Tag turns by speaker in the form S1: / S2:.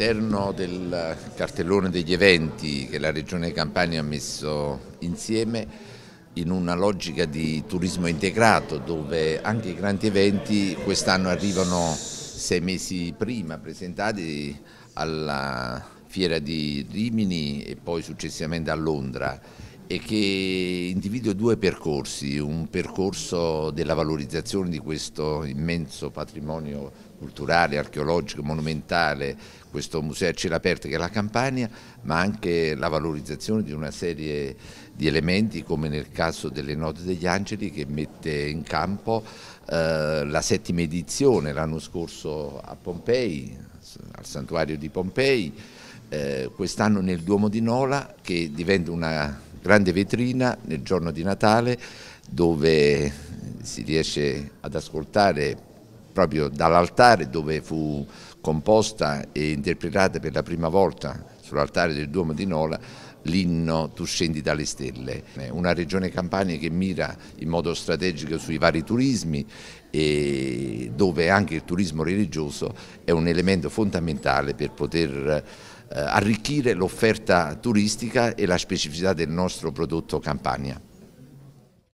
S1: All'interno del cartellone degli eventi che la Regione Campania ha messo insieme in una logica di turismo integrato dove anche i grandi eventi quest'anno arrivano sei mesi prima presentati alla fiera di Rimini e poi successivamente a Londra e che individua due percorsi, un percorso della valorizzazione di questo immenso patrimonio culturale, archeologico, monumentale, questo museo a cielo aperto che è la Campania, ma anche la valorizzazione di una serie di elementi come nel caso delle note degli angeli che mette in campo eh, la settima edizione l'anno scorso a Pompei, al santuario di Pompei, eh, quest'anno nel Duomo di Nola che diventa una grande vetrina nel giorno di Natale dove si riesce ad ascoltare proprio dall'altare dove fu composta e interpretata per la prima volta sull'altare del Duomo di Nola l'inno Tu scendi dalle stelle, una regione Campania che mira in modo strategico sui vari turismi e dove anche il turismo religioso è un elemento fondamentale per poter eh, arricchire l'offerta turistica e la specificità del nostro prodotto Campania.